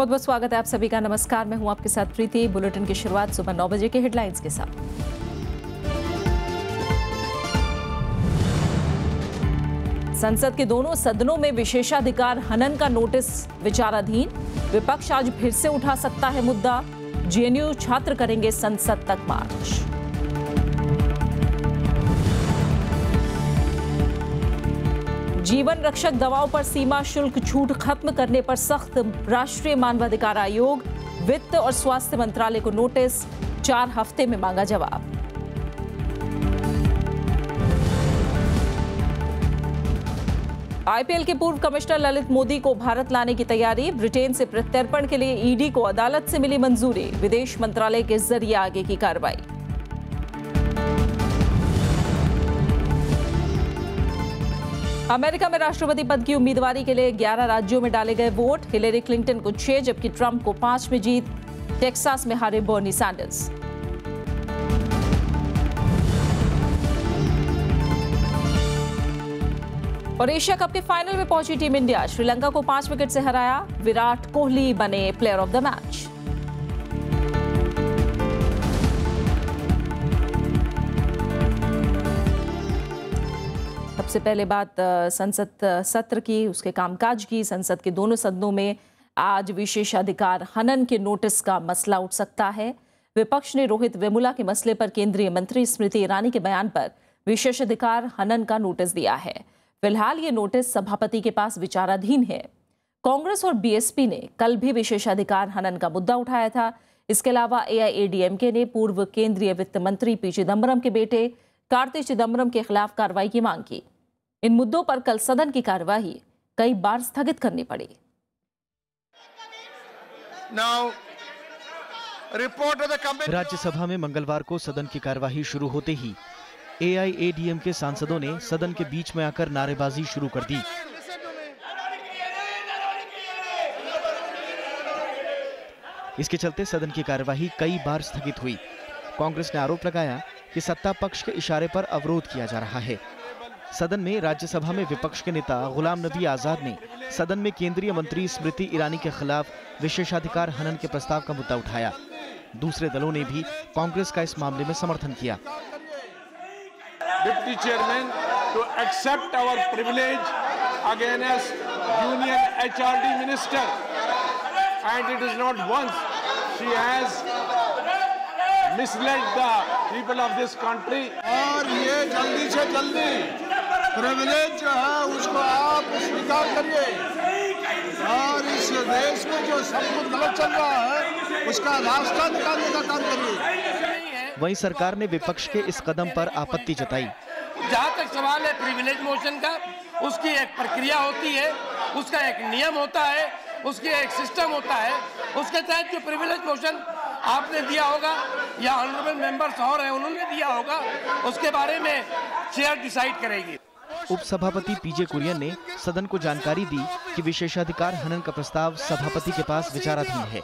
बहुत बहुत स्वागत है आप सभी का नमस्कार मैं हूं आपके साथ प्रीति बुलेटिन की शुरुआत सुबह नौ बजे के हेडलाइंस के साथ संसद के दोनों सदनों में विशेषाधिकार हनन का नोटिस विचाराधीन विपक्ष आज फिर से उठा सकता है मुद्दा जेएनयू छात्र करेंगे संसद तक मार्च जीवन रक्षक दवाओं पर सीमा शुल्क छूट खत्म करने पर सख्त राष्ट्रीय मानवाधिकार आयोग वित्त और स्वास्थ्य मंत्रालय को नोटिस चार हफ्ते में मांगा जवाब आईपीएल के पूर्व कमिश्नर ललित मोदी को भारत लाने की तैयारी ब्रिटेन से प्रत्यर्पण के लिए ईडी को अदालत से मिली मंजूरी विदेश मंत्रालय के जरिए आगे की कार्रवाई अमेरिका में राष्ट्रपति पद की उम्मीदवारी के लिए 11 राज्यों में डाले गए वोट हिलेरी क्लिंटन को छह जबकि ट्रंप को पांच में जीत टेक्सास में हारे बर्नी सैंडर्स और एशिया कप के फाइनल में पहुंची टीम इंडिया श्रीलंका को पांच विकेट से हराया विराट कोहली बने प्लेयर ऑफ द मैच सबसे पहले बात संसद सत्र की उसके कामकाज की संसद के दोनों सदनों में आज विशेषाधिकार हनन के नोटिस का मसला उठ सकता है विपक्ष ने रोहित वेमुला के मसले पर केंद्रीय मंत्री स्मृति ईरानी के बयान पर विशेषाधिकार हनन का नोटिस दिया है फिलहाल ये नोटिस सभापति के पास विचाराधीन है कांग्रेस और बीएसपी ने कल भी विशेषाधिकार हनन का मुद्दा उठाया था इसके अलावा एआईएडीएमके ने पूर्व केंद्रीय वित्त मंत्री पी चिदम्बरम के बेटे कार्ति चिदम्बरम के खिलाफ कार्रवाई की मांग की इन मुद्दों पर कल सदन की कार्यवाही कई बार स्थगित करनी पड़ी Now, राज्यसभा में मंगलवार को सदन की कार्यवाही शुरू होते ही एआईएडीएम के सांसदों ने सदन के बीच में आकर नारेबाजी शुरू कर दी इसके चलते सदन की कार्यवाही कई बार स्थगित हुई कांग्रेस ने आरोप लगाया कि सत्ता पक्ष के इशारे पर अवरोध किया जा रहा है सदन में राज्यसभा में विपक्ष के नेता गुलाम नबी आजाद ने सदन में केंद्रीय मंत्री स्मृति ईरानी के खिलाफ विशेषाधिकार हनन के प्रस्ताव का मुद्दा उठाया दूसरे दलों ने भी कांग्रेस का इस मामले में समर्थन किया deputy chairman to accept our privilege against union HRD minister and it is not once she has misled the people of this country और ये जल्दी से जल्दी प्रिविलेज जो है उसको आप स्वीकार करिए और इस देश में जो सब कुछ गलत चल रहा है उसका रास्ता निकालने का काम करिए वही सरकार ने विपक्ष के इस कदम पर आपत्ति जताई जहाँ तक सवाल है प्रिविलेज मोशन का उसकी एक प्रक्रिया होती है उसका एक नियम होता है उसकी एक सिस्टम होता है उसके तहत जो प्रिविलेज मोशन आपने दिया होगा या ऑनरेबल मेंबर्स और हैं उन्होंने दिया होगा उसके बारे में चेयर डिसाइड करेगी उपसभापति पीजे कुरियन ने सदन को जानकारी दी कि विशेषाधिकार हनन का प्रस्ताव सभापति के पास विचाराधीन है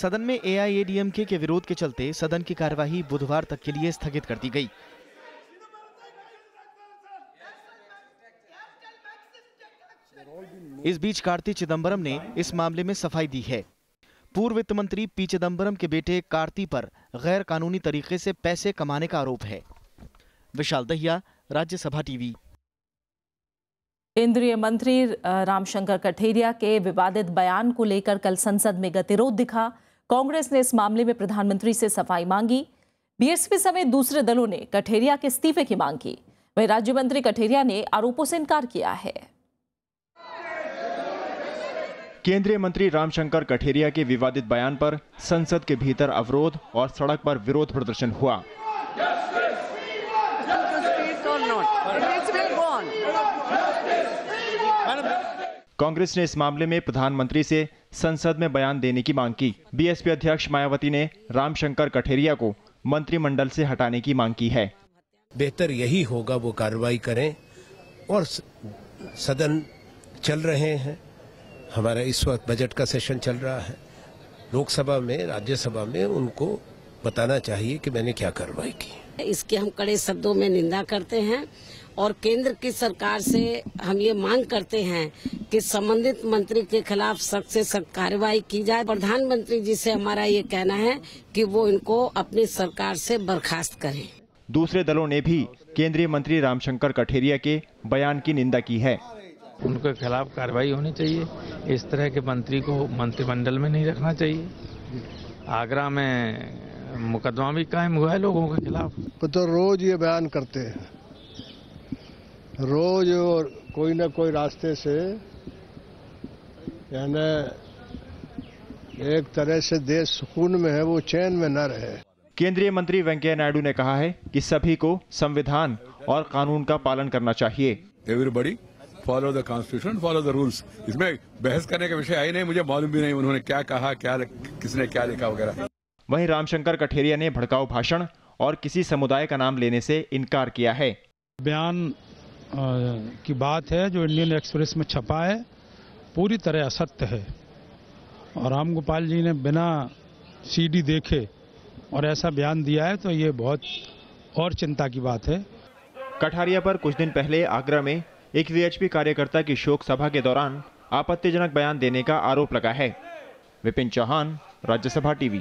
सदन में ए एआईएडीएमके के विरोध के चलते सदन की कार्यवाही बुधवार तक के लिए स्थगित कर दी गई। इस बीच कार्ति चिदम्बरम ने इस मामले में सफाई दी है पूर्व वित्त मंत्री पी चिदम्बरम के बेटे कार्ति पर गैर कानूनी तरीके से पैसे कमाने का आरोप है विशाल दहिया राज्यसभा टीवी केंद्रीय मंत्री रामशंकर कठेरिया के विवादित बयान को लेकर कल संसद में गतिरोध दिखा कांग्रेस ने इस मामले में प्रधानमंत्री से सफाई मांगी बीएसपी समेत दूसरे दलों ने कठेरिया के इस्तीफे की मांग की वहीं राज्य मंत्री कठेरिया ने आरोपों से इनकार किया है केंद्रीय मंत्री रामशंकर कठेरिया के विवादित बयान पर संसद के भीतर अवरोध और सड़क पर विरोध प्रदर्शन हुआ कांग्रेस ने इस मामले में प्रधानमंत्री से संसद में बयान देने की मांग की बीएसपी अध्यक्ष मायावती ने रामशंकर कठेरिया को मंत्रिमंडल से हटाने की मांग की है बेहतर यही होगा वो कार्रवाई करें और सदन चल रहे हैं हमारा इस वक्त बजट का सेशन चल रहा है लोकसभा में राज्यसभा में उनको बताना चाहिए कि मैंने क्या कार्रवाई की इसकी हम कड़े शब्दों में निंदा करते हैं और केंद्र की सरकार से हम ये मांग करते हैं कि संबंधित मंत्री के खिलाफ सख्त से सख्त कार्रवाई की जाए प्रधानमंत्री जी से हमारा ये कहना है कि वो इनको अपनी सरकार से बर्खास्त करें दूसरे दलों ने भी केंद्रीय मंत्री रामशंकर कठेरिया के बयान की निंदा की है उनके खिलाफ कार्रवाई होनी चाहिए इस तरह के मंत्री को मंत्रिमंडल में नहीं रखना चाहिए आगरा में मुकदमा भी कायम हुआ है लोगों के खिलाफ तो रोज ये बयान करते हैं रोज और कोई ना कोई रास्ते से यानी एक तरह से देश सुकून में है वो चैन में न रहे केंद्रीय मंत्री वेंकैया नायडू ने कहा है कि सभी को संविधान और कानून का पालन करना चाहिए everybody follow the constitution follow the rules इसमें बहस करने का विषय आई नहीं मुझे मालूम भी नहीं उन्होंने क्या कहा क्या किसने क्या लिखा वगैरह वही रामशंकर कठेरिया ने भड़काऊ भाषण और किसी समुदाय का नाम लेने से इनकार किया है बयान की बात है जो इंडियन एक्सप्रेस में छपा है पूरी तरह असत्य है और राम गोपाल जी ने बिना सीडी देखे और ऐसा बयान दिया है तो ये बहुत और चिंता की बात है कठारिया पर कुछ दिन पहले आगरा में एक वीएचपी कार्यकर्ता की शोक सभा के दौरान आपत्तिजनक बयान देने का आरोप लगा है विपिन चौहान राज्यसभा टीवी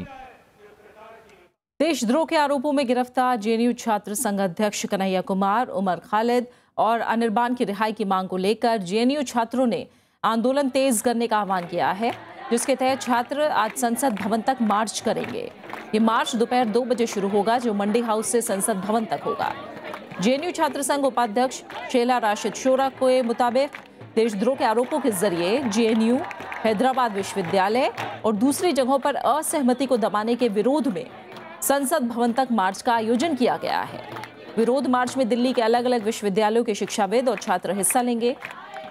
देशद्रोह के आरोपों में गिरफ्तार जेएनयू छात्र संघ अध्यक्ष कन्हैया कुमार उमर खालिद और अनिर्बान की रिहाई की मांग को लेकर जेएनयू छात्रों ने आंदोलन तेज करने का आह्वान किया है जिसके तहत छात्र आज संसद भवन तक मार्च करेंगे ये मार्च दोपहर दो बजे शुरू होगा जो मंडी हाउस से संसद भवन तक होगा जेएनयू छात्र संघ उपाध्यक्ष शेला राशिद शोरा के मुताबिक देशद्रोह के आरोपों के जरिए जेएनयू हैदराबाद विश्वविद्यालय और दूसरी जगहों पर असहमति को दबाने के विरोध में संसद भवन तक मार्च का आयोजन किया गया है विरोध मार्च में दिल्ली के अलग अलग विश्वविद्यालयों के शिक्षाविद और छात्र हिस्सा लेंगे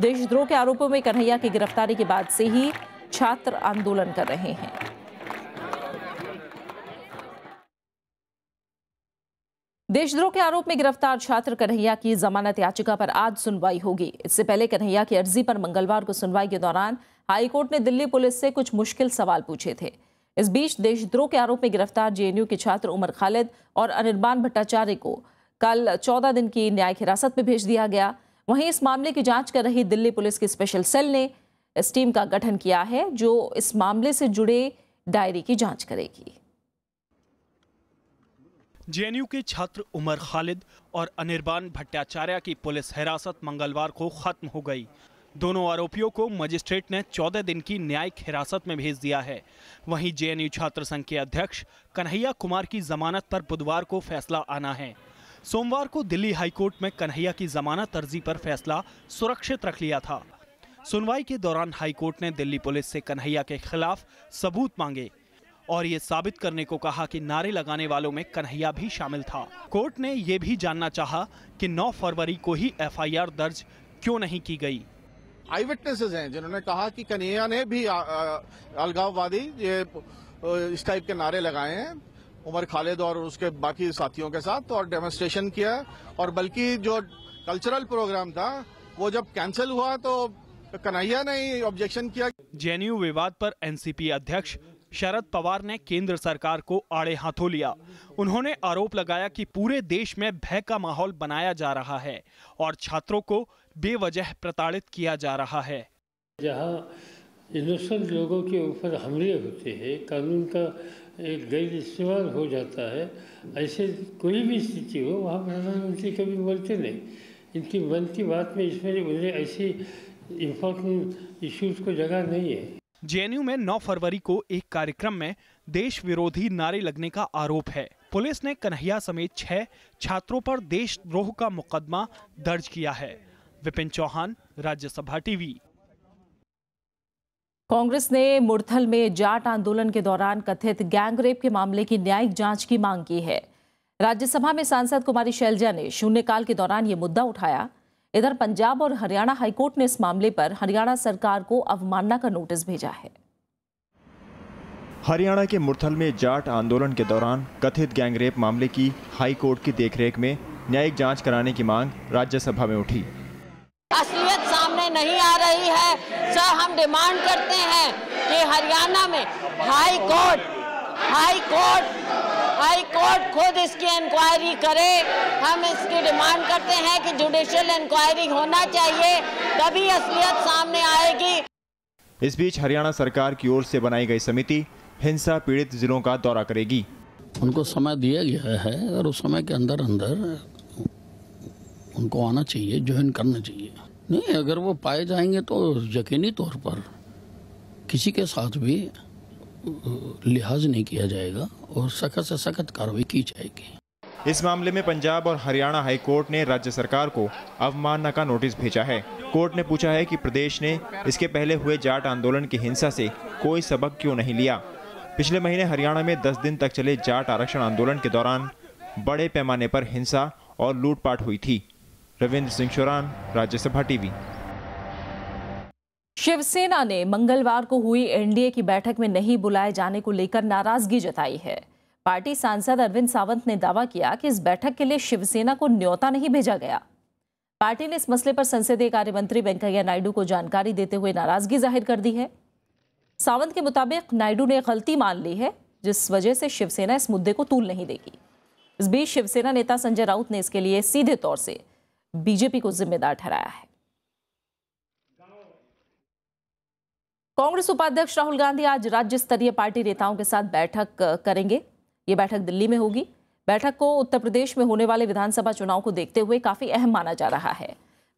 देशद्रोह के आरोपों में कन्हैया की गिरफ्तारी के बाद से ही छात्र आंदोलन कर रहे हैं देशद्रोह के आरोप में गिरफ्तार छात्र कन्हैया की जमानत याचिका पर आज सुनवाई होगी इससे पहले कन्हैया की अर्जी पर मंगलवार को सुनवाई के दौरान हाईकोर्ट ने दिल्ली पुलिस से कुछ मुश्किल सवाल पूछे थे इस बीच देशद्रोह के आरोप में गिरफ्तार जेएनयू के छात्र उमर खालिद और अनिर्बान भट्टाचार्य को कल चौदह दिन की न्यायिक हिरासत में भेज दिया गया वहीं इस मामले की जांच कर रही दिल्ली पुलिस की स्पेशल सेल ने इस टीम का गठन किया है जो इस मामले से जुड़े डायरी की जांच करेगी जेएनयू के छात्र उमर खालिद और अनिर्बान भट्टाचार्य की पुलिस हिरासत मंगलवार को खत्म हो गई दोनों आरोपियों को मजिस्ट्रेट ने 14 दिन की न्यायिक हिरासत में भेज दिया है वहीं जेएनयू छात्र संघ के अध्यक्ष कन्हैया कुमार की जमानत पर बुधवार को फैसला आना है सोमवार को दिल्ली हाईकोर्ट में कन्हैया की जमानत अर्जी पर फैसला सुरक्षित रख लिया था सुनवाई के दौरान हाईकोर्ट ने दिल्ली पुलिस से कन्हैया के खिलाफ सबूत मांगे और ये साबित करने को कहा कि नारे लगाने वालों में कन्हैया भी शामिल था कोर्ट ने ये भी जानना चाहा कि 9 फरवरी को ही एफआईआर दर्ज क्यों नहीं की गई आई विटनेसेस हैं जिन्होंने कहा कि कन्हैया ने भी अलगाववादी ये इस टाइप के नारे लगाए हैं उमर खालिद और उसके बाकी साथियों के साथ और डेमोस्ट्रेशन किया और बल्कि जो कल्चरल प्रोग्राम था वो जब कैंसिल हुआ तो कन्हैया ने ऑब्जेक्शन किया जेएनयू विवाद पर एनसीपी अध्यक्ष शरद पवार ने केंद्र सरकार को आड़े हाथों लिया उन्होंने आरोप लगाया कि पूरे देश में भय का माहौल बनाया जा रहा है और छात्रों को बेवजह प्रताड़ित किया जा रहा है जहाँ इनोसेंट लोगों के ऊपर हमले होते हैं कानून का एक गैर इस्तेमाल हो जाता है ऐसे कोई भी स्थिति हो वहाँ प्रधानमंत्री कभी बोलते नहीं इनकी मन की बात में इसमें उन्हें ऐसी इम्पोर्टेंट इश्यूज़ को जगह नहीं है जेएनयू में 9 फरवरी को एक कार्यक्रम में देश विरोधी नारे लगने का आरोप है पुलिस ने कन्हैया समेत छह छात्रों पर देशद्रोह का मुकदमा दर्ज किया है विपिन चौहान राज्यसभा टीवी कांग्रेस ने मुरथल में जाट आंदोलन के दौरान कथित गैंगरेप के मामले की न्यायिक जांच की मांग की है राज्यसभा में सांसद कुमारी शैलजा ने शून्यकाल के दौरान ये मुद्दा उठाया इधर पंजाब और हरियाणा हाईकोर्ट ने इस मामले पर हरियाणा सरकार को अवमानना का नोटिस भेजा है हरियाणा के मुरथल में जाट आंदोलन के दौरान कथित गैंगरेप मामले की हाईकोर्ट की देखरेख में न्यायिक जांच कराने की मांग राज्यसभा में उठी असलियत सामने नहीं आ रही है सर हम डिमांड करते हैं कि हरियाणा में high court high court high court खुद इसकी इंक्वायरी करे हम इसकी डिमांड करते हैं कि जुडिशियल इंक्वायरी होना चाहिए तभी असलियत सामने आएगी इस बीच हरियाणा सरकार की ओर से बनाई गई समिति हिंसा पीड़ित जिलों का दौरा करेगी उनको समय दिया गया है और उस समय के अंदर अंदर उनको आना चाहिए ज्वाइन करना चाहिए नहीं अगर वो पाए जाएंगे तो यकीनी तौर पर किसी के साथ भी लिहाज नहीं किया जाएगा और सख्त से सख्त कार्रवाई की जाएगी इस मामले में पंजाब और हरियाणा हाई कोर्ट ने राज्य सरकार को अवमानना का नोटिस भेजा है कोर्ट ने पूछा है कि प्रदेश ने इसके पहले हुए जाट आंदोलन की हिंसा से कोई सबक क्यों नहीं लिया पिछले महीने हरियाणा में 10 दिन तक चले जाट आरक्षण आंदोलन के दौरान बड़े पैमाने पर हिंसा और लूटपाट हुई थी रविंद्र सिंह चौरान राज्यसभा टीवी शिवसेना ने मंगलवार को हुई एनडीए की बैठक में नहीं बुलाए जाने को लेकर नाराजगी जताई है पार्टी सांसद अरविंद सावंत ने दावा किया कि इस बैठक के लिए शिवसेना को न्योता नहीं भेजा गया पार्टी ने इस मसले पर संसदीय कार्य मंत्री वेंकैया नायडू को जानकारी देते हुए नाराजगी जाहिर कर दी है सावंत के मुताबिक नायडू ने गलती मान ली है जिस वजह से शिवसेना इस मुद्दे को तूल नहीं देगी इस बीच शिवसेना नेता संजय राउत ने इसके लिए सीधे तौर से बीजेपी को जिम्मेदार ठहराया है कांग्रेस उपाध्यक्ष राहुल गांधी आज राज्य स्तरीय पार्टी नेताओं के साथ बैठक करेंगे ये बैठक दिल्ली में होगी बैठक को उत्तर प्रदेश में होने वाले विधानसभा चुनाव को देखते हुए काफी अहम माना जा रहा है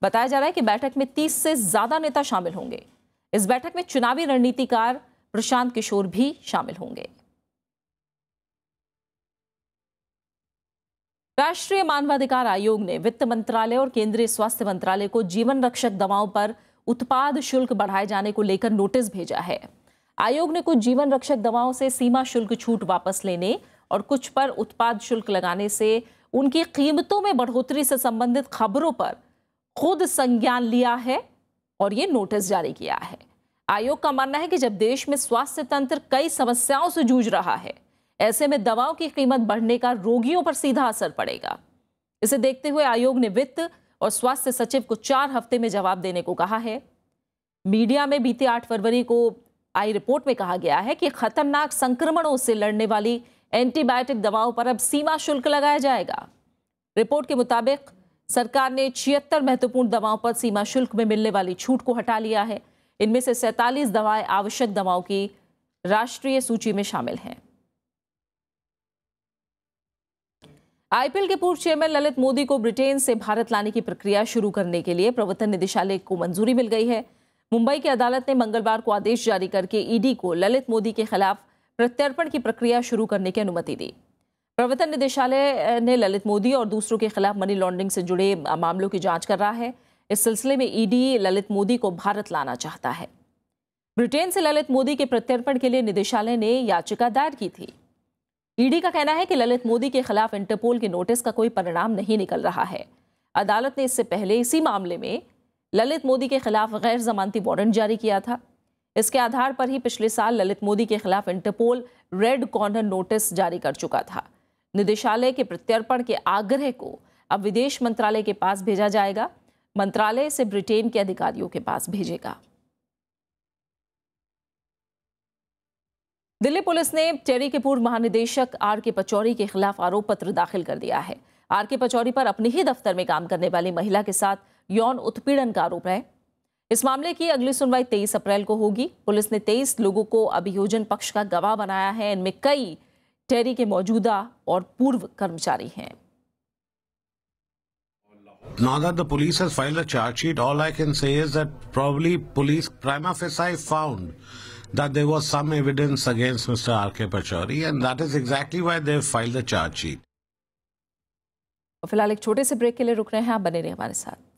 बताया जा रहा है कि बैठक में तीस से ज्यादा नेता शामिल होंगे इस बैठक में चुनावी रणनीतिकार प्रशांत किशोर भी शामिल होंगे राष्ट्रीय मानवाधिकार आयोग ने वित्त मंत्रालय और केंद्रीय स्वास्थ्य मंत्रालय को जीवन रक्षक दवाओं पर उत्पाद शुल्क बढ़ाए जाने को लेकर नोटिस भेजा है आयोग ने कुछ जीवन रक्षक दवाओं से सीमा शुल्क छूट वापस लेने और कुछ पर उत्पाद शुल्क लगाने से उनकी कीमतों में बढ़ोतरी से संबंधित खबरों पर खुद संज्ञान लिया है और ये नोटिस जारी किया है आयोग का मानना है कि जब देश में स्वास्थ्य तंत्र कई समस्याओं से जूझ रहा है ऐसे में दवाओं की कीमत बढ़ने का रोगियों पर सीधा असर पड़ेगा इसे देखते हुए आयोग ने वित्त और स्वास्थ्य सचिव को चार हफ्ते में जवाब देने को कहा है मीडिया में बीते आठ फरवरी को आई रिपोर्ट में कहा गया है कि खतरनाक संक्रमणों से लड़ने वाली एंटीबायोटिक दवाओं पर अब सीमा शुल्क लगाया जाएगा रिपोर्ट के मुताबिक सरकार ने छिहत्तर महत्वपूर्ण दवाओं पर सीमा शुल्क में मिलने वाली छूट को हटा लिया है इनमें से सैंतालीस दवाएं आवश्यक दवाओं की राष्ट्रीय सूची में शामिल हैं आईपीएल के पूर्व चेयरमैन ललित मोदी को ब्रिटेन से भारत लाने की प्रक्रिया शुरू करने के लिए प्रवर्तन निदेशालय को मंजूरी मिल गई है मुंबई की अदालत ने मंगलवार को आदेश जारी करके ईडी को ललित मोदी के खिलाफ प्रत्यर्पण की प्रक्रिया शुरू करने की अनुमति दी प्रवर्तन निदेशालय ने ललित मोदी और दूसरों के खिलाफ मनी लॉन्ड्रिंग से जुड़े मामलों की जांच कर रहा है इस सिलसिले में ईडी ललित मोदी को भारत लाना चाहता है ब्रिटेन से ललित मोदी के प्रत्यर्पण के लिए निदेशालय ने याचिका दायर की थी ईडी का कहना है कि ललित मोदी के खिलाफ इंटरपोल के नोटिस का कोई परिणाम नहीं निकल रहा है अदालत ने इससे पहले इसी मामले में ललित मोदी के खिलाफ गैर जमानती वारंट जारी किया था इसके आधार पर ही पिछले साल ललित मोदी के खिलाफ इंटरपोल रेड कॉर्नर नोटिस जारी कर चुका था निदेशालय के प्रत्यर्पण के आग्रह को अब विदेश मंत्रालय के पास भेजा जाएगा मंत्रालय से ब्रिटेन के अधिकारियों के पास भेजेगा दिल्ली पुलिस ने टेरी के पूर्व महानिदेशक आर के पचौरी के खिलाफ आरोप पत्र दाखिल कर दिया है आर के पचौरी पर अपने ही दफ्तर में काम करने वाली महिला के साथ यौन उत्पीड़न का आरोप है इस मामले की अगली सुनवाई 23 अप्रैल को होगी पुलिस ने 23 लोगों को अभियोजन पक्ष का गवाह बनाया है इनमें कई टेरी के मौजूदा और पूर्व कर्मचारी हैं Now that the police has filed a charge sheet, all I can say is that probably police prima facie found that there was some evidence against Mr. R.K. Pachauri, and that is exactly why they filed the charge sheet. फिलहाल एक छोटे से break के लिए रुक रहे हैं आप बने रहे हमारे साथ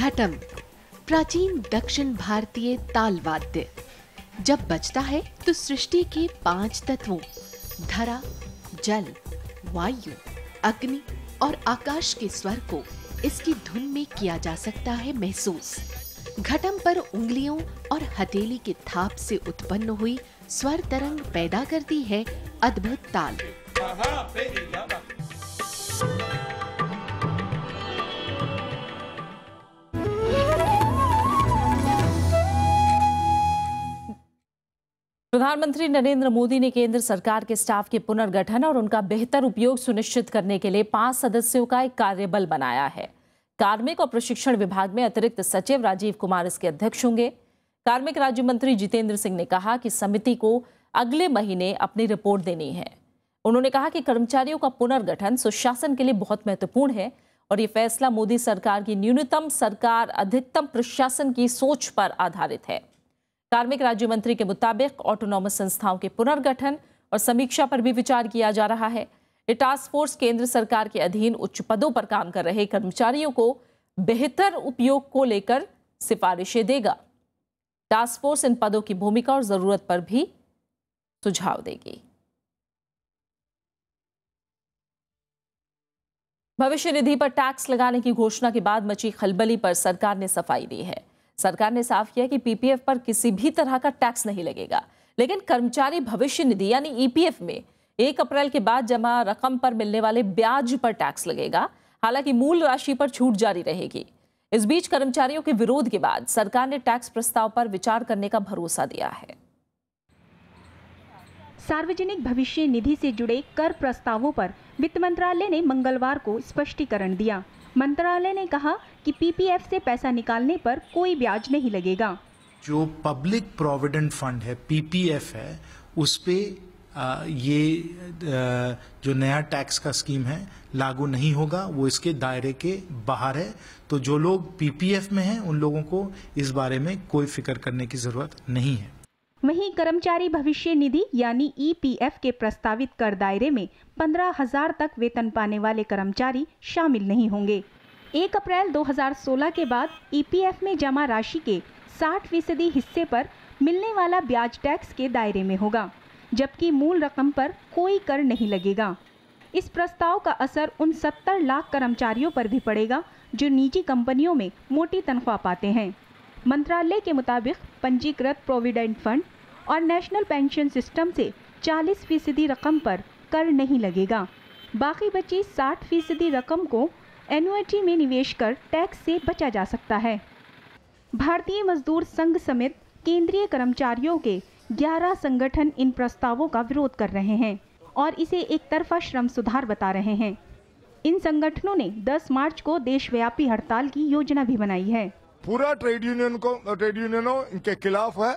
घटम प्राचीन दक्षिण भारतीय तालवाद्य जब बचता है तो सृष्टि के पांच तत्वों धरा जल वायु अग्नि और आकाश के स्वर को इसकी धुन में किया जा सकता है महसूस घटम पर उंगलियों और हथेली के थाप से उत्पन्न हुई स्वर तरंग पैदा करती है अद्भुत ताल प्रधानमंत्री नरेंद्र मोदी ने केंद्र सरकार के स्टाफ के पुनर्गठन और उनका बेहतर उपयोग सुनिश्चित करने के लिए पांच सदस्यों का एक कार्यबल बनाया है कार्मिक और प्रशिक्षण विभाग में अतिरिक्त सचिव राजीव कुमार इसके अध्यक्ष होंगे कार्मिक राज्य मंत्री जितेंद्र सिंह ने कहा कि समिति को अगले महीने अपनी रिपोर्ट देनी है उन्होंने कहा कि कर्मचारियों का पुनर्गठन सुशासन के लिए बहुत महत्वपूर्ण है और ये फैसला मोदी सरकार की न्यूनतम सरकार अधिकतम प्रशासन की सोच पर आधारित है कार्मिक राज्य मंत्री के मुताबिक ऑटोनॉमस संस्थाओं के पुनर्गठन और समीक्षा पर भी विचार किया जा रहा है ये टास्क फोर्स केंद्र सरकार के अधीन उच्च पदों पर काम कर रहे कर्मचारियों को बेहतर उपयोग को लेकर सिफारिशें देगा टास्क फोर्स इन पदों की भूमिका और जरूरत पर भी सुझाव देगी भविष्य निधि पर टैक्स लगाने की घोषणा के बाद मची खलबली पर सरकार ने सफाई दी है सरकार ने साफ किया कि पीपीएफ पर किसी भी तरह का टैक्स नहीं लगेगा लेकिन कर्मचारी भविष्य निधि यानी ईपीएफ e में एक अप्रैल के बाद जमा रकम पर मिलने वाले ब्याज पर टैक्स लगेगा हालांकि मूल राशि पर छूट जारी रहेगी इस बीच कर्मचारियों के विरोध के बाद सरकार ने टैक्स प्रस्ताव पर विचार करने का भरोसा दिया है सार्वजनिक भविष्य निधि से जुड़े कर प्रस्तावों पर वित्त मंत्रालय ने मंगलवार को स्पष्टीकरण दिया मंत्रालय ने कहा कि पीपीएफ से पैसा निकालने पर कोई ब्याज नहीं लगेगा जो पब्लिक प्रोविडेंट फंड है पीपीएफ है उस पर ये आ, जो नया टैक्स का स्कीम है लागू नहीं होगा वो इसके दायरे के बाहर है तो जो लोग पीपीएफ में हैं उन लोगों को इस बारे में कोई फिक्र करने की ज़रूरत नहीं है वहीं कर्मचारी भविष्य निधि यानी ईपीएफ e के प्रस्तावित कर दायरे में पंद्रह हजार तक वेतन पाने वाले कर्मचारी शामिल नहीं होंगे एक अप्रैल 2016 के बाद ईपीएफ e में जमा राशि के 60 फीसदी हिस्से पर मिलने वाला ब्याज टैक्स के दायरे में होगा जबकि मूल रकम पर कोई कर नहीं लगेगा इस प्रस्ताव का असर उन 70 लाख कर्मचारियों पर भी पड़ेगा जो निजी कंपनियों में मोटी तनख्वाह पाते हैं मंत्रालय के मुताबिक पंजीकृत प्रोविडेंट फंड और नेशनल पेंशन सिस्टम से 40 फीसदी रकम पर कर नहीं लगेगा बाकी बची 60 फीसदी रकम को एनुएटी में निवेश कर टैक्स से बचा जा सकता है भारतीय मजदूर संघ समेत केंद्रीय कर्मचारियों के 11 संगठन इन प्रस्तावों का विरोध कर रहे हैं और इसे एक तरफा श्रम सुधार बता रहे हैं इन संगठनों ने 10 मार्च को देशव्यापी हड़ताल की योजना भी बनाई है पूरा ट्रेड यूनियन को ट्रेड यूनियनों इनके खिलाफ है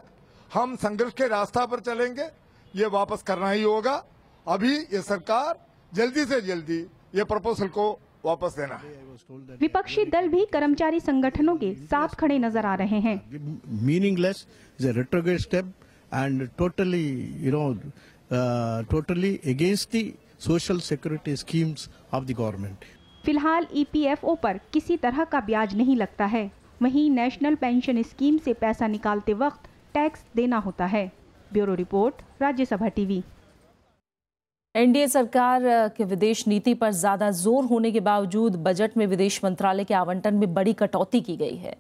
हम संघर्ष के रास्ता पर चलेंगे ये वापस करना ही होगा अभी ये सरकार जल्दी से जल्दी ये प्रपोजल को वापस देना है विपक्षी दल भी कर्मचारी संगठनों के साथ खड़े नजर आ रहे हैं meaningless step and totally you know totally against the social security schemes of the government फिलहाल ईपीएफओ e पर किसी तरह का ब्याज नहीं लगता है वहीं नेशनल पेंशन स्कीम से पैसा निकालते वक्त टैक्स देना होता है bureau report Rajya Sabha TV NDA सरकार के विदेश नीति पर ज्यादा जोर होने के बावजूद बजट में विदेश मंत्रालय के आवंटन में बड़ी कटौती की गई है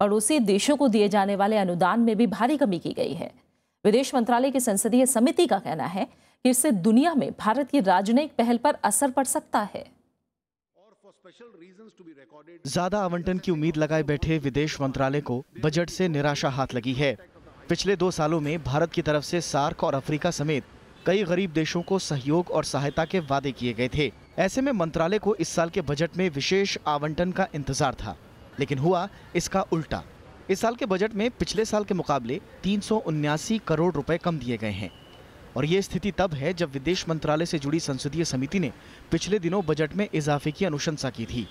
पड़ोसी देशों को दिए जाने वाले अनुदान में भी भारी कमी की गई है विदेश मंत्रालय की संसदीय समिति का कहना है कि इससे दुनिया में भारत की राजनयिक पहल पर असर पड़ सकता है ज्यादा आवंटन की उम्मीद लगाए बैठे विदेश मंत्रालय को बजट से निराशा हाथ लगी है पिछले दो सालों में भारत की तरफ से सार्क और अफ्रीका समेत कई गरीब देशों को सहयोग और सहायता के वादे किए गए थे ऐसे में मंत्रालय को इस साल के बजट में विशेष आवंटन का इंतजार था लेकिन हुआ इसका उल्टा इस साल के बजट में पिछले साल के मुकाबले तीन करोड़ रुपए कम दिए गए हैं और ये स्थिति तब है जब विदेश मंत्रालय से जुड़ी संसदीय समिति ने पिछले दिनों बजट में इजाफे की अनुशंसा की थी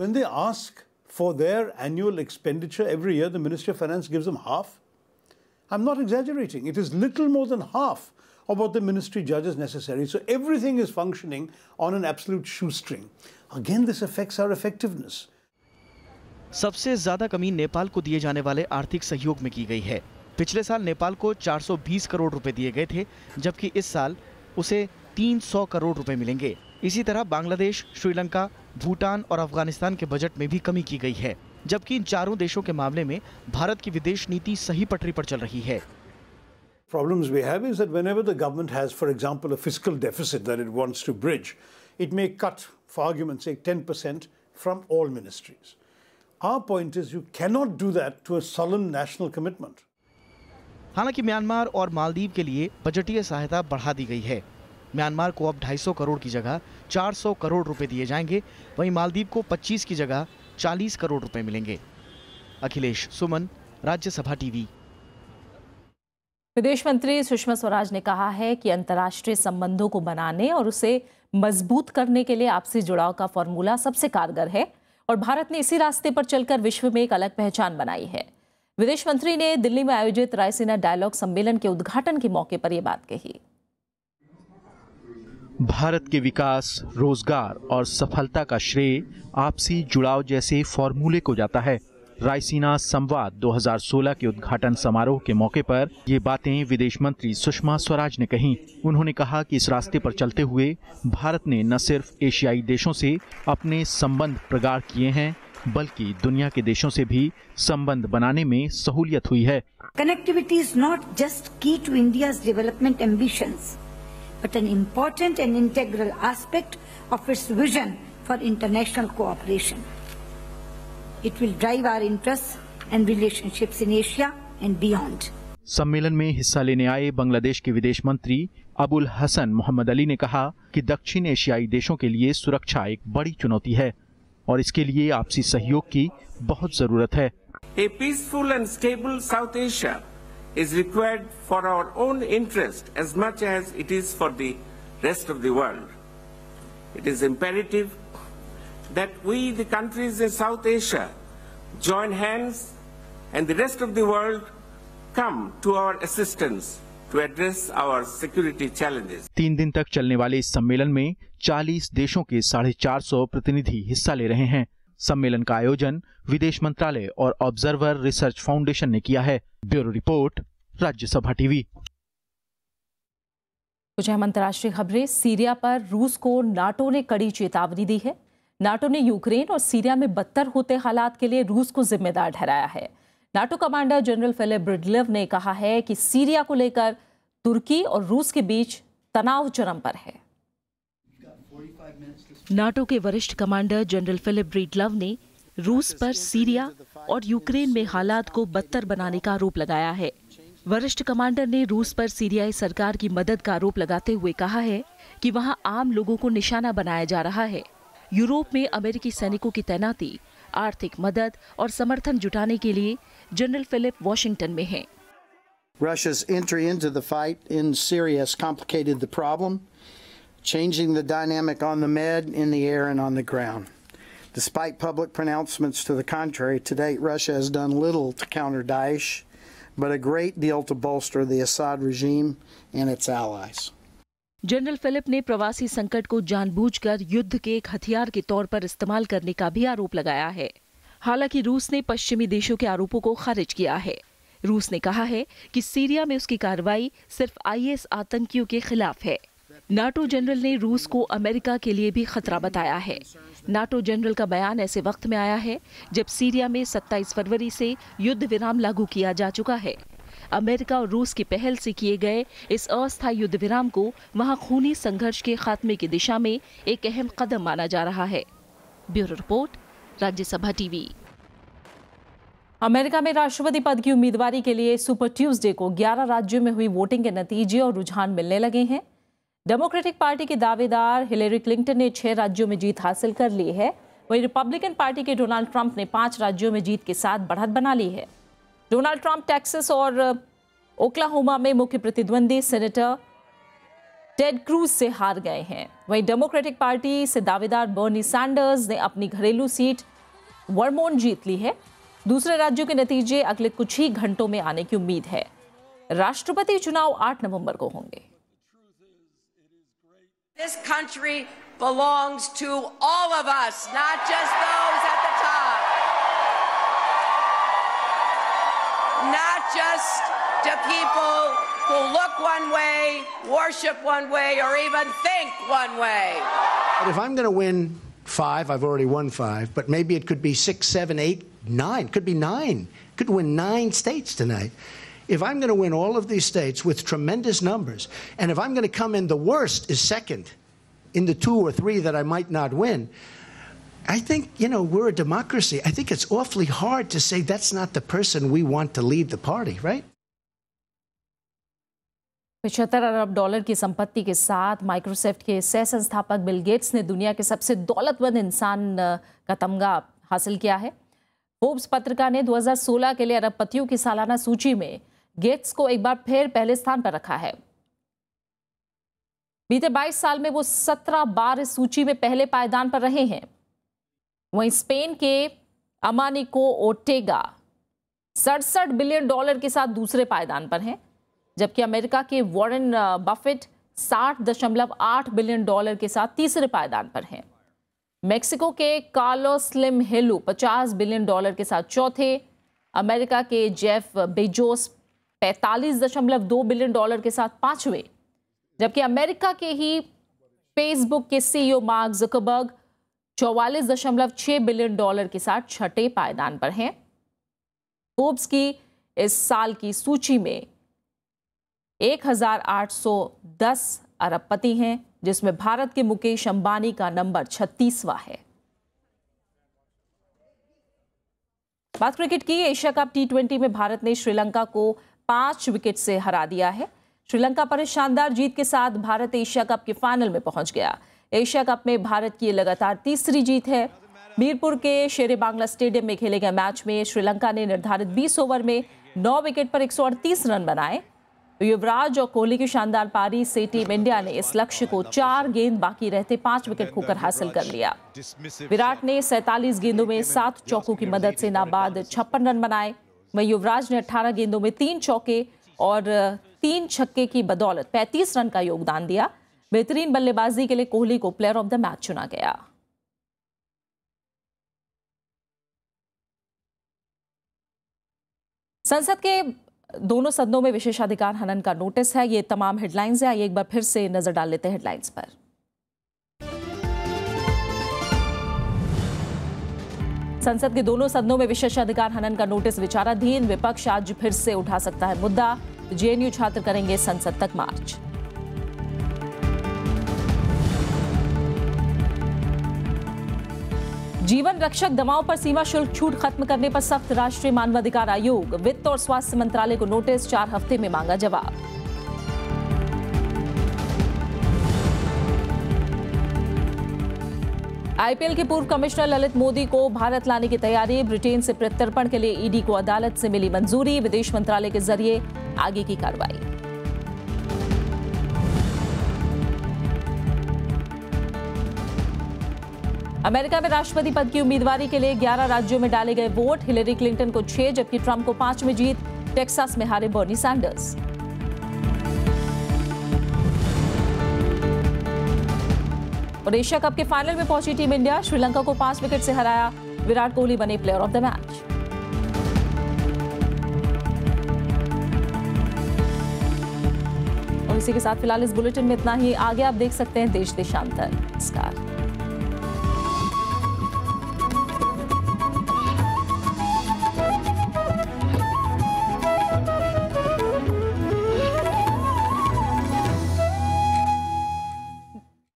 When they ask for their annual expenditure every year, the Ministry of Finance gives them half. I'm not exaggerating. It is little more than half of what the ministry judges necessary. So everything is functioning on an absolute shoestring. Again, this affects our effectiveness. सबसे ज्यादा कमी नेपाल को दिए जाने वाले आर्थिक सहयोग में की गई है पिछले साल नेपाल को 420 करोड़ रुपए दिए गए थे जबकि इस साल उसे 300 करोड़ रुपए मिलेंगे इसी तरह बांग्लादेश श्रीलंका भूटान और अफगानिस्तान के बजट में भी कमी की गई है जबकि इन चारों देशों के मामले में भारत की विदेश नीति सही पटरी पर चल रही है problems we have is that whenever the government has, for example, a fiscal deficit that it wants to bridge, it may cut, for argument sake, 10% from all ministries. Our point is you cannot do that to a solemn national commitment. हालांकि Myanmar और मालदीव के लिए बजटीय सहायता बढ़ा दी गई है Myanmar को अब 250 करोड़ की जगह 400 करोड़ रुपए दिए जाएंगे वहीं मालदीव को 25 की जगह 40 करोड़ रुपए मिलेंगे अखिलेश सुमन राज्यसभा टीवी विदेश मंत्री सुषमा स्वराज ने कहा है कि अंतर्राष्ट्रीय संबंधों को बनाने और उसे मजबूत करने के लिए आपसी जुड़ाव का फॉर्मूला सबसे कारगर है और भारत ने इसी रास्ते पर चलकर विश्व में एक अलग पहचान बनाई है विदेश मंत्री ने दिल्ली में आयोजित रायसीना डायलॉग सम्मेलन के उद्घाटन के मौके पर यह बात कही भारत के विकास रोजगार और सफलता का श्रेय आपसी जुड़ाव जैसे फॉर्मूले को जाता है रायसीना संवाद 2016 के उद्घाटन समारोह के मौके पर ये बातें विदेश मंत्री सुषमा स्वराज ने कही उन्होंने कहा कि इस रास्ते पर चलते हुए भारत ने न सिर्फ एशियाई देशों से अपने संबंध प्रगाढ़ किए हैं बल्कि दुनिया के देशों से भी संबंध बनाने में सहूलियत हुई है connectivity is not just key to India development ambition but an important and integral aspect of its vision for international cooperation it will drive our interest and relationships in Asia and beyond सम्मेलन में हिस्सा लेने आए बांग्लादेश के विदेश मंत्री अबुल हसन मोहम्मद अली ने कहा कि दक्षिण एशियाई देशों के लिए सुरक्षा एक बड़ी चुनौती है और इसके लिए आपसी सहयोग की बहुत जरूरत है a peaceful and stable South Asia is required for our own interest as much as it is for the rest of the world it is imperative that we the countries in South Asia join hands and the rest of the world come to our assistance to address our security challenges तीन दिन तक चलने वाले इस सम्मेलन में 40 देशों के साढ़े चार सौ प्रतिनिधि हिस्सा ले रहे हैं सम्मेलन का आयोजन विदेश मंत्रालय और ऑब्जर्वर रिसर्च फाउंडेशन ने किया है ब्यूरो रिपोर्ट राज्यसभा टीवी कुछ अहम अंतर्राष्ट्रीय खबरें सीरिया पर रूस को नाटो ने कड़ी चेतावनी दी है नाटो ने यूक्रेन और सीरिया में बदतर होते हालात के लिए रूस को जिम्मेदार ठहराया है NATO commander general Philip Breedlove ने कहा है कि सीरिया को लेकर तुर्की और रूस के बीच तनाव चरम पर है नाटो के वरिष्ठ कमांडर जनरल फिलिप ब्रिडलव ने रूस पर सीरिया और यूक्रेन में हालात को बदतर बनाने का आरोप लगाया है वरिष्ठ कमांडर ने रूस पर सीरियाई सरकार की मदद का आरोप लगाते हुए कहा है कि वहां आम लोगों को निशाना बनाया जा रहा है यूरोप में अमेरिकी सैनिकों की तैनाती आर्थिक मदद और समर्थन जुटाने के लिए जनरल फिलिप वॉशिंगटन में हैं Russia's entry into the fight in Syria has complicated the problem, changing the dynamic on the Med, in the air, and on the ground. Despite public pronouncements to the contrary, to date Russia has done little to counter Daesh, but a great deal to bolster the Assad regime and its allies. General Philip ने प्रवासी संकट को जानबूझकर युद्ध के एक हथियार के तौर पर इस्तेमाल करने का भी आरोप लगाया है हालांकि रूस ने पश्चिमी देशों के आरोपों को खारिज किया है रूस ने कहा है कि सीरिया में उसकी कार्रवाई सिर्फ आईएस आतंकियों के खिलाफ है नाटो जनरल ने रूस को अमेरिका के लिए भी खतरा बताया है नाटो जनरल का बयान ऐसे वक्त में आया है जब सीरिया में 27 फरवरी से युद्ध विराम लागू किया जा चुका है अमेरिका और रूस की पहल से किए गए इस अस्थायी युद्ध विराम को वहां खूनी संघर्ष के खात्मे की दिशा में एक अहम कदम माना जा रहा है bureau report Rajya Sabha TV America में राष्ट्रपति पद की उम्मीदवारी के लिए सुपर ट्यूसडे को 11 राज्यों में हुई वोटिंग के नतीजे और रुझान मिलने लगे हैं डेमोक्रेटिक पार्टी के दावेदार हिलेरी क्लिंटन ने छह राज्यों में जीत हासिल कर ली है वहीं रिपब्लिकन पार्टी के डोनाल्ड ट्रंप ने पांच राज्यों में जीत के साथ बढ़त बना ली है डोनाल्ड ट्रंप टेक्सास और ओक्लाहोमा में मुख्य प्रतिद्वंदी सेनेटर टेड क्रूज से हार गए हैं वहीं डेमोक्रेटिक पार्टी से दावेदार बर्नी सैंडर्स ने अपनी घरेलू सीट वर्मोन जीत ली है दूसरे राज्यों के नतीजे अगले कुछ ही घंटों में आने की उम्मीद है राष्ट्रपति चुनाव 8 नवंबर को होंगे This country belongs to all of us, not just those at the top. Not just the people who look one way, worship one way, or even think one way. But if I'm going to win five, I've already won five, but maybe it could be six, seven, eight, nine. Could be nine. Could win nine states tonight. If I'm going to win all of these states with tremendous numbers, and if I'm going to come in the worst is second in the two or three that I might not win, I think, you know, we're a democracy. I think it's awfully hard to say that's not the person we want to lead the party, right? पिछहत्तर अरब dollar की संपत्ति के साथ Microsoft के सह संस्थापक Bill Gates ने दुनिया के सबसे दौलतमंद इंसान का तमगा हासिल किया है फोर्ब्स पत्रिका ने 2016 के लिए अरबपतियों की सालाना सूची में गेट्स को एक बार फिर पहले स्थान पर रखा है बीते 22 साल में वो 17 बार इस सूची में पहले पायदान पर रहे हैं वहीं स्पेन के अमानिको ओटेगा सड़सठ बिलियन डॉलर के साथ दूसरे पायदान पर हैं जबकि अमेरिका के वॉरेन बफेट साठ दशमलव आठ बिलियन डॉलर के साथ तीसरे पायदान पर हैं मेक्सिको के कार्लो स्लिम हेलू पचास बिलियन डॉलर के साथ चौथे अमेरिका के जेफ बेजोस पैंतालीस दशमलव दो बिलियन डॉलर के साथ पांचवें जबकि अमेरिका के ही फेसबुक के सीईओ मार्क दशमलव छः बिलियन डॉलर के साथ छठे पायदान पर हैं फोर्ब्स की इस साल की सूची में 1,810 अरबपति हैं जिसमें भारत के मुकेश अंबानी का नंबर छत्तीसवा है बात क्रिकेट की एशिया कप टी ट्वेंटी में भारत ने श्रीलंका को पांच विकेट से हरा दिया है श्रीलंका पर इस शानदार जीत के साथ भारत एशिया कप के फाइनल में पहुंच गया एशिया कप में भारत की लगातार तीसरी जीत है मीरपुर के शेर बांग्ला स्टेडियम में खेले गए मैच में श्रीलंका ने निर्धारित 20 ओवर में 9 विकेट पर 138 रन बनाए युवराज और कोहली की शानदार पारी से टीम इंडिया ने इस लक्ष्य को चार गेंद बाकी रहते पांच विकेट खोकर हासिल कर लिया विराट ने सैतालीस गेंदों में सात चौकों की मदद से नाबाद छप्पन रन बनाए वही युवराज ने अठारह गेंदों में तीन चौके और तीन छक्के की बदौलत पैंतीस रन का योगदान दिया बेहतरीन बल्लेबाजी के लिए कोहली को प्लेयर ऑफ द मैच चुना गया संसद के दोनों सदनों में विशेषाधिकार हनन का नोटिस है ये तमाम हेडलाइंस है आइए एक बार फिर से नजर डाल लेते हैं हेडलाइंस पर संसद के दोनों सदनों में विशेषाधिकार हनन का नोटिस विचाराधीन विपक्ष आज फिर से उठा सकता है मुद्दा जेएनयू छात्र करेंगे संसद तक मार्च जीवन रक्षक दवाओं पर सीमा शुल्क छूट खत्म करने पर सख्त राष्ट्रीय मानवाधिकार आयोग वित्त और स्वास्थ्य मंत्रालय को नोटिस चार हफ्ते में मांगा जवाब आईपीएल के पूर्व कमिश्नर ललित मोदी को भारत लाने की तैयारी ब्रिटेन से प्रत्यर्पण के लिए ईडी को अदालत से मिली मंजूरी विदेश मंत्रालय के जरिए आगे की कार्रवाई अमेरिका में राष्ट्रपति पद की उम्मीदवारी के लिए 11 राज्यों में डाले गए वोट हिलेरी क्लिंटन को छह जबकि ट्रंप को पांच में जीत टेक्सास में हारे बर्नी सैंडर्स और एशिया कप के फाइनल में पहुंची टीम इंडिया श्रीलंका को पांच विकेट से हराया विराट कोहली बने प्लेयर ऑफ द मैच और इसी के साथ फिलहाल इस बुलेटिन में इतना ही आगे आप देख सकते हैं देश देशांतर नमस्कार